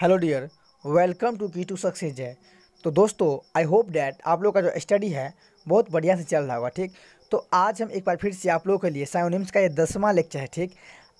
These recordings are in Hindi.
hello dear welcome to key to success जय तो दोस्तों आई होप डैट आप लोग का जो स्टडी है बहुत बढ़िया से चल रहा होगा ठीक तो आज हम एक बार फिर से आप लोगों के लिए साइनिम्स का ये दसवां लेक्चर है ठीक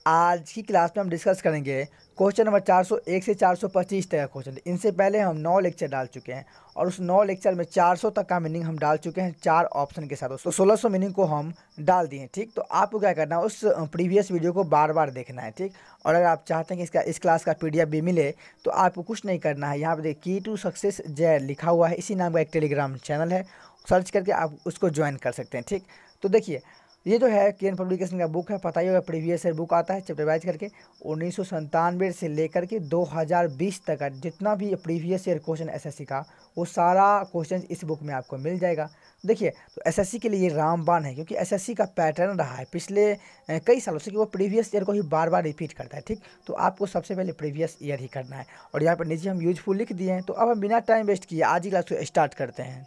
आज की क्लास में हम डिस्कस करेंगे क्वेश्चन नंबर 401 से 425 तक का क्वेश्चन इनसे पहले हम नौ लेक्चर डाल चुके हैं और उस नौ लेक्चर में 400 तक का मीनिंग हम डाल चुके हैं चार ऑप्शन के साथ तो 1600 मीनिंग को हम डाल दिए ठीक तो आपको क्या करना है उस प्रीवियस वीडियो को बार बार देखना है ठीक और अगर आप चाहते हैं कि इसका इस क्लास का पी भी मिले तो आपको कुछ नहीं करना है यहाँ पर देखिए की टू सक्सेस जय लिखा हुआ है इसी नाम का एक टेलीग्राम चैनल है सर्च करके आप उसको ज्वाइन कर सकते हैं ठीक तो देखिए ये जो है केन पब्लिकेशन का बुक है पता ही होगा प्रीवियस ईयर बुक आता है चैप्टर वाइज करके उन्नीस से लेकर के 2020 तक जितना भी प्रीवियस ईयर क्वेश्चन एसएससी का वो सारा क्वेश्चन इस बुक में आपको मिल जाएगा देखिए तो एसएससी के लिए ये रामबान है क्योंकि एसएससी का पैटर्न रहा है पिछले कई सालों से कि वो प्रीवियस ईयर को ही बार बार रिपीट करता है ठीक तो आपको सबसे पहले प्रीवियस ईयर ही करना है और यहाँ पर निजी हम यूजफुल लिख दिए हैं तो अब हम बिना टाइम वेस्ट किए आज ही क्लास को स्टार्ट करते हैं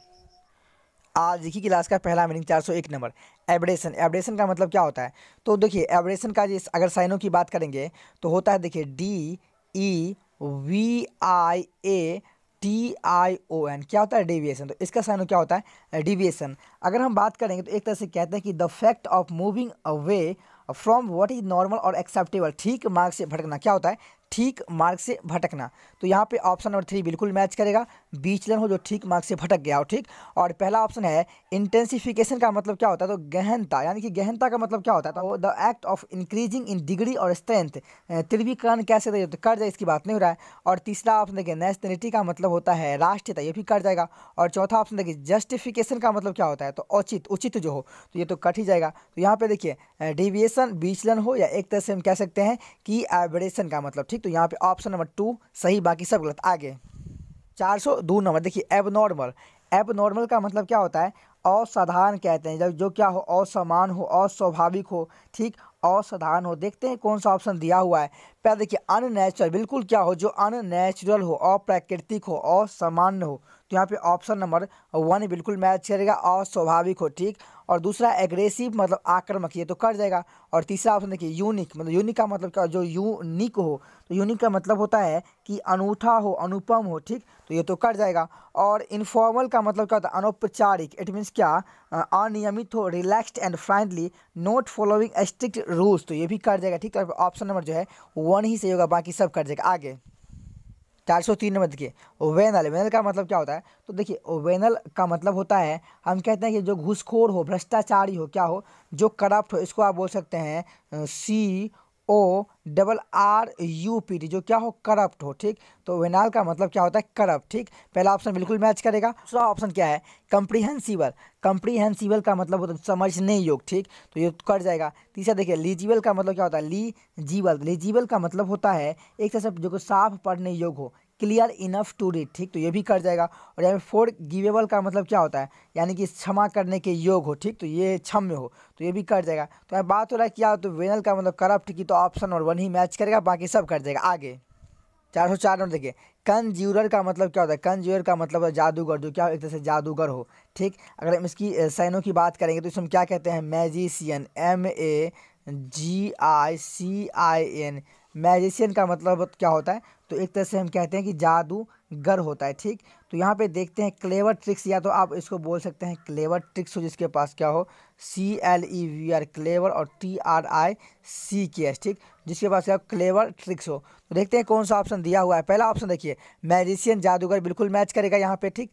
आज की क्लास का पहला मीनिंग 401 नंबर एब्रेशन एब्रेशन का मतलब क्या होता है तो देखिए एब्रेशन का जिस अगर साइनों की बात करेंगे तो होता है देखिए D E V I A T I O N क्या होता है डेविएशन तो इसका साइनो क्या होता है डिविएशन अगर हम बात करेंगे तो एक तरह से कहते हैं कि the fact of moving away from what is normal और एक्सेप्टेबल ठीक मार्ग से भटकना क्या होता है ठीक मार्ग से भटकना तो यहाँ पे ऑप्शन नंबर थ्री बिल्कुल मैच करेगा बीचलन हो जो ठीक मार्ग से भटक गया हो ठीक और पहला ऑप्शन है इंटेंसिफिकेशन का मतलब क्या होता है तो गहनता यानी कि गहनता का मतलब क्या होता है तो the act of increasing in degree और स्ट्रेंथ त्रिवीकरण कैसे तो कर जाए इसकी बात नहीं हो रहा है और तीसरा ऑप्शन देखिए नेशनलिटी का मतलब होता है राष्ट्रीयता ये भी कर जाएगा और चौथा ऑप्शन देखिए जस्टिफिकेशन का मतलब क्या होता है तो औचित उचित जो हो तो ये तो कट ही जाएगा तो यहाँ पे देखिए डिविएशन बीचलन हो या एक तरह से हम कह सकते हैं कि एवरेशन का मतलब ठीक तो यहाँ पे ऑप्शन नंबर टू सही बाकी सब गलत आगे चार सौ दो नंबर देखिए एब नॉर्मल एब नॉर्मल का मतलब क्या होता है असाधारण कहते हैं जब जो क्या हो असमान हो अस्वाभाविक हो ठीक असाधारण हो देखते हैं कौन सा ऑप्शन दिया हुआ है पहले देखिए अननेचुरल बिल्कुल क्या हो जो अननेचुरल हो अप्राकृतिक हो असामान्य हो तो यहाँ पे ऑप्शन नंबर वन बिल्कुल मैच करेगा अस्वाभाविक हो ठीक और दूसरा एग्रेसिव मतलब आक्रमक ये तो कर जाएगा और तीसरा ऑप्शन देखिए यूनिक मतलब यूनिक का मतलब क्या जो यूनिक हो तो यूनिक का मतलब होता है कि अनूठा हो अनुपम हो ठीक तो ये तो कर जाएगा और इनफॉर्मल का मतलब क्या होता है अनौपचारिक इट मीन्स क्या अनियमित हो relaxed and friendly not following strict rules तो ये भी कर जाएगा ठीक है ऑप्शन नंबर जो है वन ही सही होगा बाकी सब कर जाएगा आगे चार सौ तीन नंबर देखिए वेनल वेनल का मतलब क्या होता है तो देखिए वेनल का मतलब होता है हम कहते हैं कि जो घुसखोर हो भ्रष्टाचारी हो क्या हो जो करप्ट हो इसको आप बोल सकते हैं C O double R U P D जो क्या हो करप्ट हो ठीक तो वेनाल का मतलब क्या होता है करप्ट ठीक पहला ऑप्शन बिल्कुल मैच करेगा दूसरा ऑप्शन क्या है कंप्रीहेंसिबल कंप्रीहेंसिबल का मतलब होता है समझने योग ठीक तो ये कट जाएगा तीसरा देखिए लीजिबल का मतलब क्या होता है लीजिबल लीजिबल का मतलब होता है एक तरह से जो साफ पढ़ने योग हो क्लियर इनफ टू रीड ठीक तो ये भी कर जाएगा और यहाँ पे फोर गिवेबल का मतलब क्या होता है यानी कि क्षमा करने के योग हो ठीक तो ये क्षम्य हो तो ये भी कर जाएगा तो यहाँ बात हो रहा है क्या तो वेनल का मतलब करप्ट की तो ऑप्शन नंबर वन ही मैच करेगा बाकी सब कर जाएगा आगे चार सौ चार नंबर देखिए कंज्यूरर का मतलब क्या होता है कंज्यूरर का मतलब है जादूगर जो क्या एक तरह से जादूगर हो ठीक अगर हम इसकी साइनों की बात करेंगे तो इसमें क्या कहते हैं magician M A G I C I N magician का मतलब क्या होता है तो एक तरह से हम कहते हैं कि जादू गर होता है ठीक तो यहाँ पे देखते हैं क्लेवर ट्रिक्स या तो आप इसको बोल सकते हैं क्लेवर ट्रिक्स हो जिसके पास क्या हो C L E V R clever और T R I C K S ठीक जिसके पास क्या हो क्लेवर ट्रिक्स हो तो देखते हैं कौन सा ऑप्शन दिया हुआ है पहला ऑप्शन देखिए मैजिशियन जादूगर बिल्कुल मैच करेगा यहाँ पे ठीक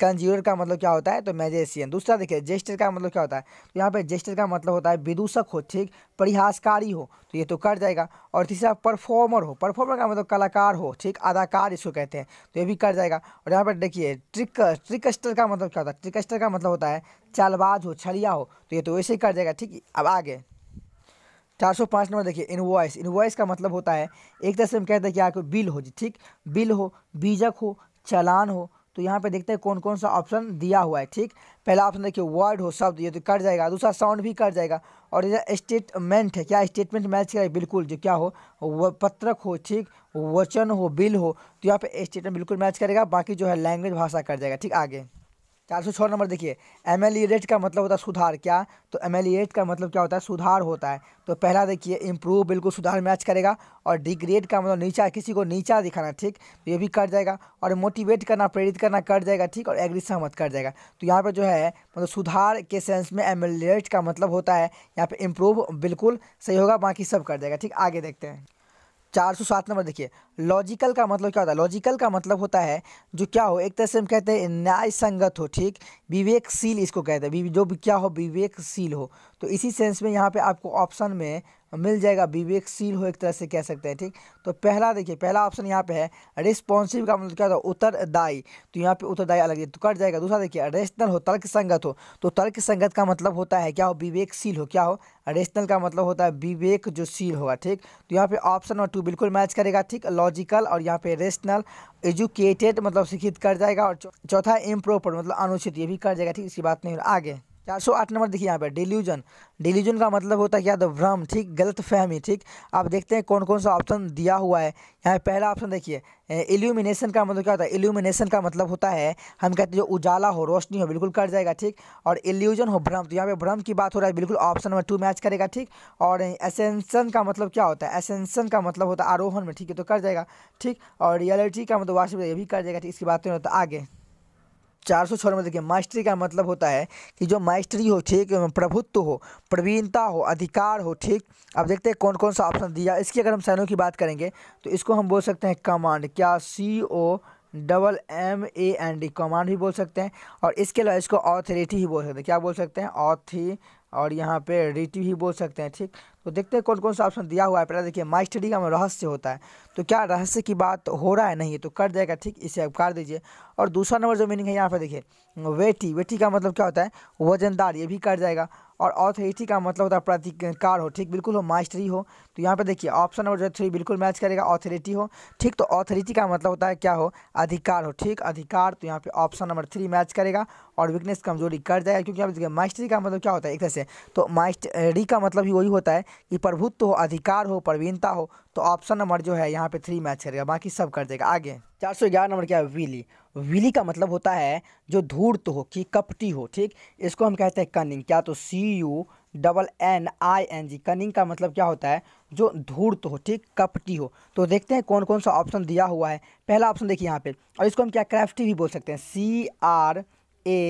कंज्यूर का मतलब क्या होता है तो मैजिशियन दूसरा देखिए जेस्टर का मतलब क्या होता है तो यहाँ पे जेस्टर का मतलब होता है विदूषक हो ठीक परिहासकारी हो तो ये तो कर जाएगा और तीसरा परफॉर्मर हो परफॉर्मर का मतलब कलाकार हो ठीक अदाकार इसको कहते हैं तो ये भी कट जाएगा और यहाँ पर देखिए ट्रिक ट्रिकस्टर का मतलब क्या होता है ट्रिकस्टर का मतलब होता है चालबाज हो छलिया हो तो ये तो वैसे ही कट जाएगा ठीक है अब आगे चार सौ पाँच नंबर देखिए इनवॉइस इनवॉइस का मतलब होता है एक तरह से हम कहते हैं कि आपको बिल हो जी ठीक बिल हो बीजक हो चलान हो तो यहाँ पे देखते हैं कौन कौन सा ऑप्शन दिया हुआ है ठीक पहला ऑप्शन देखिए वर्ड हो शब्द ये तो कट जाएगा दूसरा साउंड भी कट जाएगा और ये स्टेटमेंट है क्या स्टेटमेंट मैच करेगा बिल्कुल जो क्या हो पत्रक हो ठीक वचन हो बिल हो तो यहाँ पे स्टेटमेंट बिल्कुल मैच करेगा बाकी जो है लैंग्वेज भाषा कट जाएगा ठीक आगे चार सौ छः नंबर देखिए एमेलियरेट का मतलब होता है सुधार क्या तो एमेलियरेट का मतलब क्या होता है सुधार होता है तो पहला देखिए इम्प्रूव बिल्कुल सुधार मैच करेगा और डिग्रेड का मतलब नीचा किसी को नीचा दिखाना ठीक तो ये भी कर जाएगा और मोटिवेट करना प्रेरित करना कर जाएगा ठीक और एग्री सहमत कर जाएगा तो यहाँ पर जो है मतलब सुधार के सेंस में एमेलियरेट का मतलब होता है यहाँ पर इम्प्रूव बिल्कुल सही होगा बाकी सब कर जाएगा ठीक आगे देखते हैं चार सौ सात नंबर देखिए लॉजिकल का मतलब क्या होता है लॉजिकल का मतलब होता है जो क्या हो एक तरह से हम कहते हैं न्याय संगत हो ठीक विवेकशील इसको कहते हैं जो क्या हो विवेकशील हो तो इसी सेंस में यहाँ पे आपको ऑप्शन में मिल जाएगा विवेकशील हो एक तरह से कह सकते हैं ठीक तो पहला देखिए पहला ऑप्शन यहाँ पे है रिस्पॉन्सिव का मतलब क्या होता है उत्तरदायी तो यहाँ पे उत्तरदायी अलग तो कट जाएगा दूसरा देखिए रेशनल हो तर्क संगत हो तो तर्क संगत का मतलब होता है क्या हो विवेकशील हो क्या हो रेशनल का मतलब होता है विवेक जो सील होगा ठीक तो यहाँ पे ऑप्शन नंबर टू बिल्कुल मैच करेगा ठीक लॉजिकल और यहाँ पे रेशनल एजुकेटेड मतलब शिक्षित कर जाएगा और चौथा इम्प्रोपर मतलब अनुचित ये भी कर जाएगा ठीक इसकी बात नहीं आगे चार सौ आठ नंबर देखिए यहाँ पे डिल्यूजन डिल्यूजन का मतलब होता है क्या तो भ्रम ठीक गलत फहमी ठीक आप देखते हैं कौन कौन सा ऑप्शन दिया हुआ है यहाँ पे पहला ऑप्शन देखिए इल्यूमिनेशन का मतलब क्या होता है इल्यूमिनेशन का मतलब होता है हम कहते हैं जो उजाला हो रोशनी हो बिल्कुल कट जाएगा ठीक और इल्यूजन हो भ्रम तो यहाँ पर भ्रम की बात हो रहा है बिल्कुल ऑप्शन नंबर टू मैच करेगा ठीक और एसेंसन का मतलब क्या होता है एसेंसन का मतलब होता है आरोहन में ठीक है तो कर जाएगा ठीक और रियलिटी का मतलब वास्तव ये भी कर जाएगा ठीक इसकी बात तो नहीं होता आगे चार सौ में देखिए माइस्ट्री का मतलब होता है कि जो माइस्ट्री हो ठीक प्रभुत्व हो प्रवीणता हो अधिकार हो ठीक अब देखते हैं कौन कौन सा ऑप्शन दिया इसकी अगर हम सैनों की बात करेंगे तो इसको हम बोल सकते हैं कमांड क्या C O double M A N D command भी बोल सकते हैं और इसके अलावा इसको ऑथोरिटी ही बोल सकते हैं क्या बोल सकते हैं ऑथी और यहाँ पे रिटी भी बोल सकते हैं ठीक तो देखते हैं कौन कौन सा ऑप्शन दिया हुआ है पहला देखिए माय स्टडी का में रहस्य होता है तो क्या रहस्य की बात हो रहा है नहीं तो कर जाएगा ठीक इसे आप कर दीजिए और दूसरा नंबर जो मीनिंग है यहाँ पर देखिए वेटी वेटी का मतलब क्या होता है वजनदार ये भी कर जाएगा और ऑथोरिटी का मतलब होता है प्रतिकार हो ठीक बिल्कुल हो माइस्टरी हो तो यहाँ पे देखिए ऑप्शन नंबर जो थ्री बिल्कुल मैच करेगा ऑथोरिटी हो ठीक तो ऑथोरिटी का मतलब होता है क्या हो अधिकार हो ठीक अधिकार तो यहाँ पे ऑप्शन नंबर थ्री मैच करेगा और वीकनेस कमजोरी कर जाएगा क्योंकि यहाँ पर देखिए माइस्टरी का मतलब क्या होता है एक तरह से तो माइस्टरी का मतलब ही वही होता है कि प्रभुत्व हो अधिकार हो प्रवीणता हो तो ऑप्शन नंबर जो है यहाँ पे थ्री मैच करेगा बाकी सब कर देगा आगे चार सौ ग्यारह नंबर क्या है विली विली का मतलब होता है जो धूर्त हो कि कपटी हो ठीक इसको हम कहते हैं कनिंग क्या तो C U double N I N G cunning का मतलब क्या होता है जो धूर्त हो ठीक कपटी हो तो देखते हैं कौन कौन सा ऑप्शन दिया हुआ है पहला ऑप्शन देखिए यहाँ पे और इसको हम क्या क्राफ्टी भी बोल सकते हैं C R A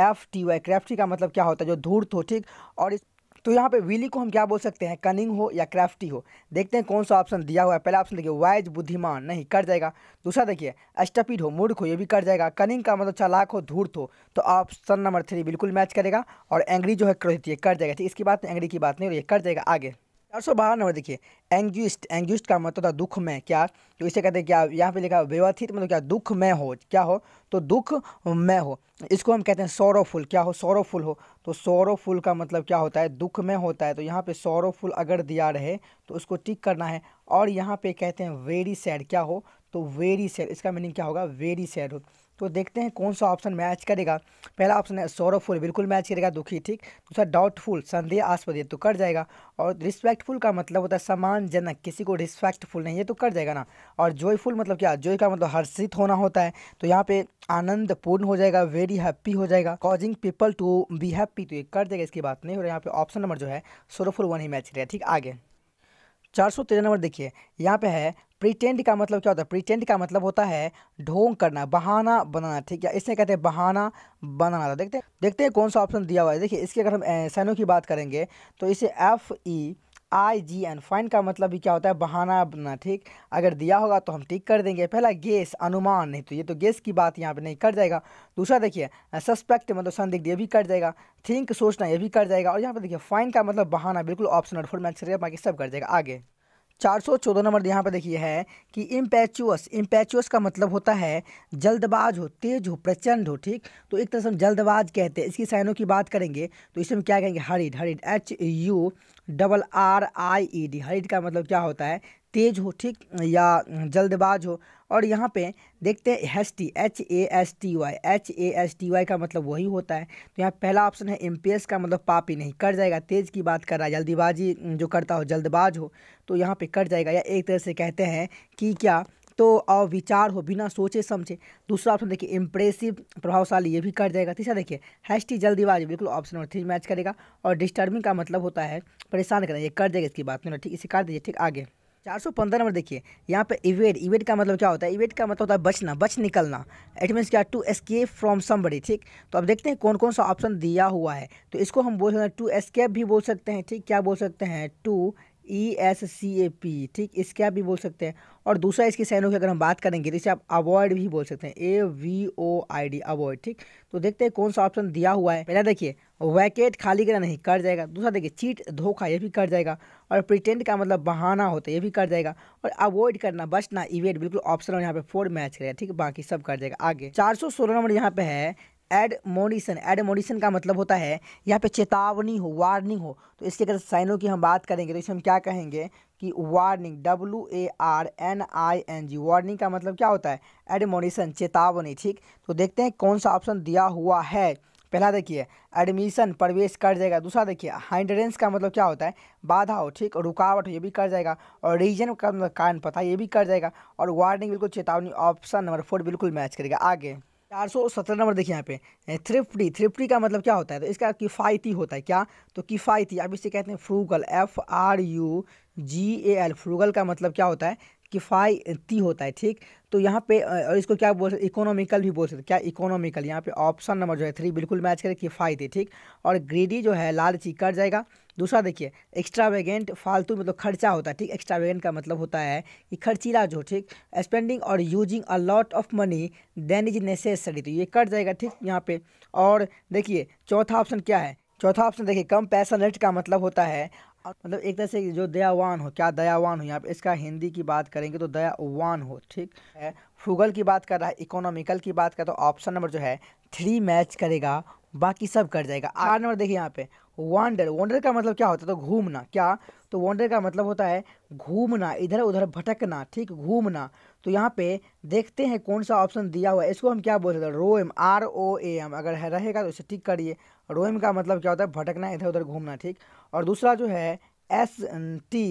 F T Y crafty का मतलब क्या होता है जो धूर्त हो ठीक और इस तो यहाँ पे विली को हम क्या बोल सकते हैं कनिंग हो या क्राफ्टी हो देखते हैं कौन सा ऑप्शन दिया हुआ है पहला ऑप्शन देखिए वाइज बुद्धिमान नहीं कर जाएगा दूसरा देखिए स्टपिड हो मूर्ख हो ये भी कर जाएगा कनिंग का मतलब चालाक हो धूर्त हो तो ऑप्शन नंबर थ्री बिल्कुल मैच करेगा और एंग्री जो है कर ये जाएगा ठीक इसकी बात एंग्री की बात नहीं हो रही है जाएगा आगे चार सौ बारह नंबर देखिए एंग्यूस्ट एंग्यूस्ट का मतलब था दुख में क्या तो इसे कहते हैं क्या यहाँ पे लिखा व्यवस्थित मतलब क्या दुख में हो क्या हो तो दुख में हो इसको हम कहते हैं सौरवफुल क्या हो सौरवफुल हो तो सौरवफुल का मतलब क्या होता है दुख में होता है तो यहाँ पे सौरवफुल अगर दिया रहे तो उसको टिक करना है और यहाँ पे कहते हैं वेरी सैड क्या हो तो वेरी सैड इसका मीनिंग क्या होगा वेरी सैड हो तो देखते हैं कौन सा ऑप्शन मैच करेगा पहला ऑप्शन है सौरवफुल बिल्कुल मैच करेगा दुखी ठीक दूसरा डाउटफुल संदेह आस्पद तो कर जाएगा और रिस्पेक्टफुल का मतलब होता है सम्मानजनक किसी को रिस्पेक्टफुल नहीं ये तो कर जाएगा ना और जॉयफुल मतलब क्या जॉय का मतलब हर्षित होना होता है तो यहाँ पे आनंद पूर्ण हो जाएगा वेरी हैप्पी हो जाएगा causing people to be happy तो ये कर जाएगा इसकी बात नहीं हो रहा यहाँ पे ऑप्शन नंबर जो है सौरवफुल वन ही मैच करेगा ठीक आगे चार सौ तेरह नंबर देखिए यहाँ पे है प्रीटेंड का मतलब क्या होता है प्रीटेंड का मतलब होता है ढोंग करना बहाना बनाना ठीक है इसे कहते हैं बहाना बनाना देखते हैं देखते हैं कौन सा ऑप्शन दिया हुआ है देखिए इसकी अगर हम सैनों की बात करेंगे तो इसे F E I G N feign का मतलब भी क्या होता है बहाना बनना ठीक अगर दिया होगा तो हम ठीक कर देंगे पहला गेस अनुमान नहीं तो ये तो गेस की बात यहाँ पे नहीं कट जाएगा दूसरा देखिए सस्पेक्ट मतलब संदिग्ध ये भी कट जाएगा थिंक सोचना ये भी कट जाएगा और यहाँ पे देखिए फाइन का मतलब बहाना बिल्कुल फुल फॉर बाकी सब कट जाएगा आगे चार सौ चौदह नंबर यहाँ पर देखिए है कि इम्पैचुअस इम्पैचुअस का मतलब होता है जल्दबाज हो तेज हो प्रचंड हो ठीक तो एक तरह से हम जल्दबाज कहते हैं इसकी साइनों की बात करेंगे तो इसमें क्या कहेंगे hurried hurried H U double R I E e D hurried का मतलब क्या होता है तेज़ हो ठीक या जल्दबाज हो और यहाँ पे देखते हैं S T H A S T Y H A S T Y का मतलब वही होता है तो यहाँ पहला ऑप्शन है एम पी एस का मतलब पापी नहीं कर जाएगा तेज़ की बात कर रहा है जल्दीबाजी जो करता हो जल्दबाज हो तो यहाँ पे कर जाएगा या एक तरह से कहते हैं कि क्या तो अविचार हो बिना सोचे समझे दूसरा ऑप्शन देखिए इम्प्रेसिव प्रभावशाली ये भी कर जाएगा तीसरा देखिए हैशटी जल्दीबाजी बिल्कुल ऑप्शन नंबर थ्री मैच करेगा और डिस्टर्बिंग का मतलब होता है परेशान करना ये कर जाएगा इसकी बात नहीं ठीक इसे कर दीजिए ठीक आगे चार सौ पंद्रह नंबर देखिए यहाँ पे इवेट इवेट का मतलब क्या होता है इवेट का मतलब होता है बचना बच निकलना इट मीन्स क्या टू एस्केप फ्रॉम समबडी ठीक तो अब देखते हैं कौन कौन सा ऑप्शन दिया हुआ है तो इसको हम बोल सकते हैं टू एस्केप भी बोल सकते हैं ठीक क्या बोल सकते हैं to E S C A P ठीक इसके आप भी बोल सकते हैं और दूसरा इसके साइनों की अगर हम बात करेंगे तो इसे आप अवॉइड भी बोल सकते हैं A V O I D avoid ठीक तो देखते हैं कौन सा ऑप्शन दिया हुआ है पहला देखिए वैकेट खाली करना नहीं कर जाएगा दूसरा देखिए चीट धोखा ये भी कर जाएगा और प्रिटेंड का मतलब बहाना होता है ये भी कर जाएगा और अवॉइड करना बचना इवेंट बिल्कुल ऑप्शन यहाँ पे फोर मैच करेगा ठीक बाकी सब कर जाएगा आगे चार सौ सोलह नंबर यहाँ पे है एडमोनिशन एडमोनिशन का मतलब होता है यहाँ पे चेतावनी हो वार्निंग हो तो इसके अगर साइनों की हम बात करेंगे तो इसमें हम क्या कहेंगे कि warning W A R N I N G warning का मतलब क्या होता है एडमोनिशन चेतावनी ठीक तो देखते हैं कौन सा ऑप्शन दिया हुआ है पहला देखिए एडमिशन प्रवेश कर जाएगा दूसरा देखिए हाइंड्रेंस का मतलब क्या होता है बाधा हो ठीक और रुकावट हो ये भी कर जाएगा और रीजन का मतलब कारण पता ये भी कर जाएगा और वार्निंग बिल्कुल चेतावनी ऑप्शन नंबर फोर बिल्कुल मैच करेगा आगे चार सौ सत्रह नंबर देखिए यहाँ पे थ्रिफ्टी थ्रिफ्टी का मतलब क्या होता है तो इसका किफ़ायती होता है क्या तो किफ़ायती आप इसे कहते हैं frugal F R U G A L frugal का मतलब क्या होता है किफ़ायती होता है ठीक तो यहाँ पे और इसको क्या बोल सकते इकोनॉमिकल भी बोल सकते क्या इकोनॉमिकल यहाँ पे ऑप्शन नंबर जो है थ्री बिल्कुल मैच करे किफ़ायती ठीक और ग्रीडी जो है लालची कट जाएगा दूसरा देखिए एक्स्ट्रावेगेंट फालतू मतलब खर्चा होता है ठीक एक्स्ट्रावेगेंट का मतलब होता है कि खर्चीला जो ठीक स्पेंडिंग और using a lot of money than is necessary तो ये कट जाएगा ठीक यहाँ पे और देखिए चौथा ऑप्शन क्या है चौथा ऑप्शन देखिए कम पैसा नेट का मतलब होता है मतलब एक तरह से जो दयावान हो क्या दयावान हो यहाँ पे इसका हिंदी की बात करेंगे तो दयावान हो ठीक है फ्रूगल की बात कर रहा है इकोनॉमिकल की बात कर तो ऑप्शन नंबर जो है थ्री मैच करेगा बाकी सब कर जाएगा आठ नंबर देखिए यहाँ पे वांडर वांडर का मतलब क्या होता है तो घूमना क्या तो वांडर का मतलब होता है घूमना इधर उधर भटकना ठीक घूमना तो यहाँ पे देखते हैं कौन सा ऑप्शन दिया हुआ है इसको हम क्या बोल सकते हैं roam R O A M अगर है रहेगा तो इसे टिक करिए रोएम का मतलब क्या होता है भटकना इधर उधर घूमना ठीक और दूसरा जो है S T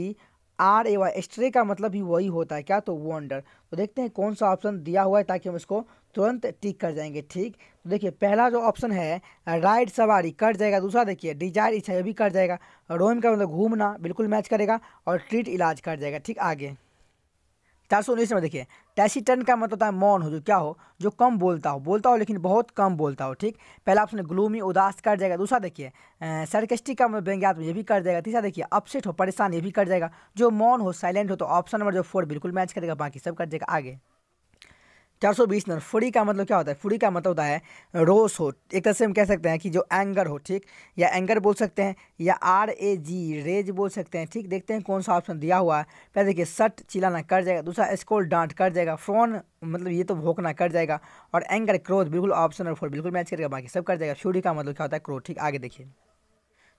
R A Y stray का मतलब भी वही होता है क्या तो वो अंडर तो देखते हैं कौन सा ऑप्शन दिया हुआ है ताकि हम इसको तुरंत टिक कर जाएंगे ठीक तो देखिए पहला जो ऑप्शन है राइड सवारी कट जाएगा दूसरा देखिए डिजायर इच्छा ये भी कट जाएगा रोम का मतलब घूमना बिल्कुल मैच करेगा और ट्रीट इलाज कट जाएगा ठीक आगे चार सौ उन्नीस में देखिए टैसीटन का मतलब होता है मौन हो जो क्या हो जो कम बोलता हो बोलता हो लेकिन बहुत कम बोलता हो ठीक पहला ऑप्शन ग्लूमी उदास कर जाएगा दूसरा देखिए सरकेस्टिक का मतलब व्यंग्यात्म ये भी कर जाएगा तीसरा देखिए अपसेट हो परेशान ये भी कर जाएगा जो मौन हो साइलेंट हो तो ऑप्शन नंबर जो फोर बिल्कुल मैच करेगा बाकी सब कर जाएगा आगे चार सौ बीस नर फुड़ी का मतलब क्या होता है फुरी का मतलब होता है रोस हो एक तरह से हम कह सकते हैं कि जो एंगर हो ठीक या एंगर बोल सकते हैं या आर ए जी रेज बोल सकते हैं ठीक देखते हैं कौन सा ऑप्शन दिया हुआ है पहले देखिए सट चिलाना कर जाएगा दूसरा स्कोल डांट कर जाएगा फ्रॉन मतलब ये तो भोंकना कर जाएगा और एंगर क्रोध बिल्कुल ऑप्शन नंबर फोर बिल्कुल मैच करेगा बाकी सब कर जाएगा फ्यूडी का मतलब क्या होता है क्रोध ठीक आगे देखिए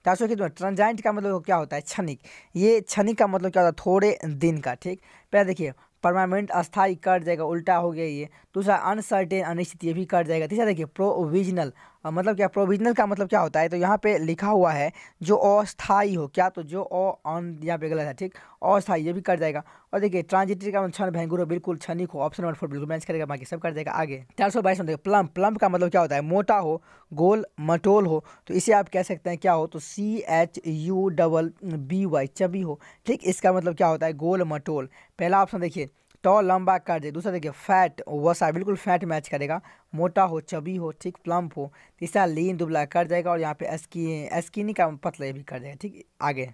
चार सौ कितना ट्रांजाइंट का मतलब क्या होता है छनिक ये छनिक का मतलब क्या होता है थोड़े दिन का ठीक पहले देखिए परमानेंट अस्थाई कट जाएगा उल्टा हो गया ये दूसरा अनसर्टेन अनिश्चित ये भी कट जाएगा तीसरा देखिए प्रोविजनल मतलब क्या प्रोविजनल का मतलब क्या होता है तो यहाँ पे लिखा हुआ है जो अस्थाई हो क्या तो जो अ ऑन यहाँ पे गलत है ठीक अस्थाई ये भी कर जाएगा और देखिए ट्रांजिटर का मतलब क्षण भेंगुरो बिल्कुल क्षणिक हो ऑप्शन नंबर फोर बिल्कुल मैच करेगा बाकी सब कर जाएगा आगे चार सौ बाईस में देखिए प्लम प्लम्प का मतलब क्या होता है मोटा हो गोल मटोल हो तो इसे आप कह सकते हैं क्या हो तो C H U double B Y chubby हो ठीक इसका मतलब क्या होता है गोल मटोल पहला ऑप्शन देखिए टॉ लंबा कर दे दूसरा देखिए फैट वसा बिल्कुल फैट मैच करेगा मोटा हो चबी हो ठीक प्लम्प हो तीसरा लीन दुबला कर जाएगा और यहाँ पे एस्की स्किनी का पतला भी कर जाएगा ठीक आगे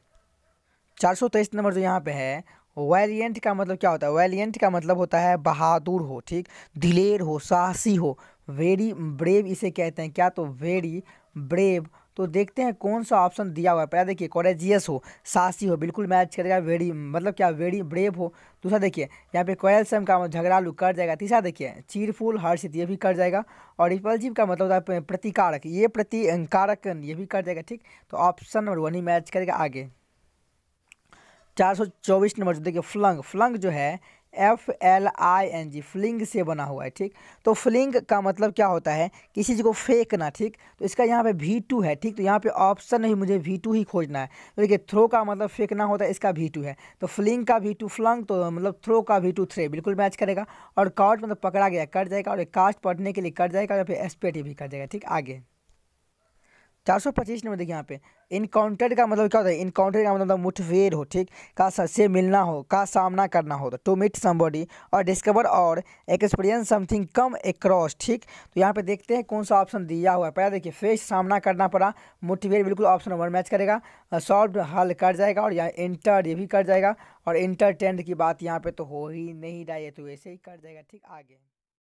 चार सौ तेईस नंबर जो यहाँ पे है वैलियंट का मतलब क्या होता है वैलियंट का मतलब होता है बहादुर हो ठीक दिलेर हो साहसी हो वेरी ब्रेव इसे कहते हैं क्या तो वेरी ब्रेव तो देखते हैं कौन सा ऑप्शन दिया हुआ है पहला देखिए कॉरेजियस हो सासी हो बिल्कुल मैच करेगा वेरी मतलब क्या वेरी ब्रेव हो दूसरा देखिए यहाँ पे कोयल सम का मतलब झगड़ालू कर जाएगा तीसरा देखिए चीरफुल हर्षित तो ये भी कर जाएगा और रिपल्सिव का मतलब होता है प्रतिकारक ये प्रतिकारक ये भी कर जाएगा ठीक तो ऑप्शन नंबर वन ही मैच करेगा आगे चार सौ चौबीस नंबर जो देखिए फ्लंग फ्लंग जो है F L I N G fling से बना हुआ है ठीक तो फ्लिंग का मतलब क्या होता है किसी चीज़ को फेंकना ठीक तो इसका यहाँ पे वी टू है ठीक तो यहाँ पे ऑप्शन नहीं मुझे वी टू ही खोजना है तो देखिए थ्रो का मतलब फेंकना होता है इसका वी टू है तो फ्लिंग का वी टू फ्लंग तो मतलब थ्रो का वी टू थ्रे बिल्कुल मैच करेगा और काउट मतलब पकड़ा गया कट जाएगा और कास्ट पढ़ने के लिए कट जाएगा या फिर एस्पेटी भी कट जाएगा ठीक आगे चार सौ पच्चीस नंबर देखिए यहाँ पे इनकाउंटर का मतलब क्या होता है इनकाउंटर का मतलब मुठभेड़ हो ठीक का से मिलना हो का सामना करना हो तो टू मीट समबॉडी और डिस्कवर और एक्सपीरियंस समथिंग कम एक्रॉस ठीक तो यहाँ पे देखते हैं कौन सा ऑप्शन दिया हुआ है पहला देखिए फेस सामना करना पड़ा मुठभेड़ बिल्कुल ऑप्शन नंबर मैच करेगा सॉल्व हल कर जाएगा और यहाँ इंटर ये भी कर जाएगा और इंटरटेंड की बात यहाँ पर तो हो ही नहीं रहा है तो ऐसे ही कर जाएगा ठीक आगे